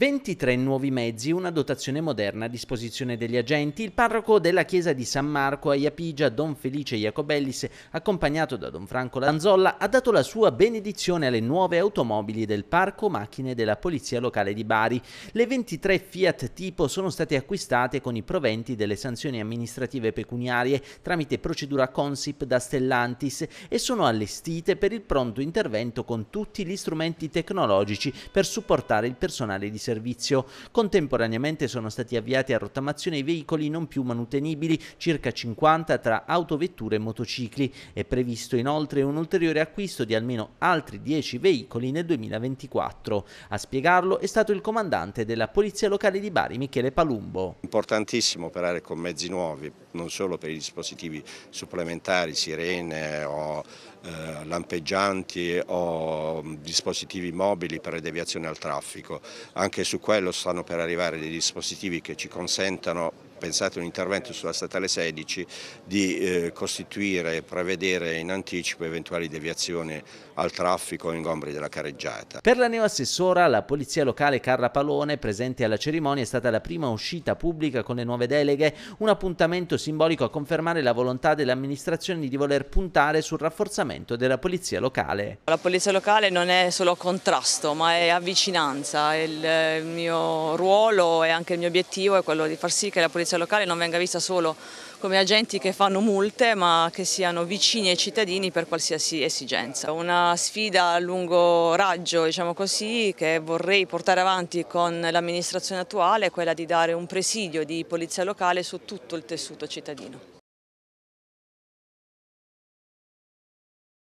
23 nuovi mezzi, una dotazione moderna a disposizione degli agenti, il parroco della chiesa di San Marco a Iapigia, Don Felice Iacobellis, accompagnato da Don Franco Lanzolla, ha dato la sua benedizione alle nuove automobili del parco macchine della Polizia Locale di Bari. Le 23 Fiat tipo sono state acquistate con i proventi delle sanzioni amministrative pecuniarie tramite procedura Consip da Stellantis e sono allestite per il pronto intervento con tutti gli strumenti tecnologici per supportare il personale di servizio servizio. Contemporaneamente sono stati avviati a rottamazione i veicoli non più manutenibili, circa 50 tra autovetture e motocicli. È previsto inoltre un ulteriore acquisto di almeno altri 10 veicoli nel 2024. A spiegarlo è stato il comandante della Polizia Locale di Bari, Michele Palumbo. Importantissimo operare con mezzi nuovi, non solo per i dispositivi supplementari, sirene o eh, lampeggianti o mm, dispositivi mobili per le deviazioni al traffico. Anche su quello stanno per arrivare dei dispositivi che ci consentano pensato un intervento sulla statale 16 di eh, costituire e prevedere in anticipo eventuali deviazioni al traffico o ingombri della careggiata. Per la neoassessora la polizia locale Carla Palone presente alla cerimonia è stata la prima uscita pubblica con le nuove deleghe, un appuntamento simbolico a confermare la volontà dell'amministrazione di voler puntare sul rafforzamento della polizia locale. La polizia locale non è solo contrasto ma è avvicinanza, il eh, mio ruolo e anche il mio obiettivo è quello di far sì che la polizia polizia locale non venga vista solo come agenti che fanno multe ma che siano vicini ai cittadini per qualsiasi esigenza. Una sfida a lungo raggio diciamo così, che vorrei portare avanti con l'amministrazione attuale è quella di dare un presidio di polizia locale su tutto il tessuto cittadino.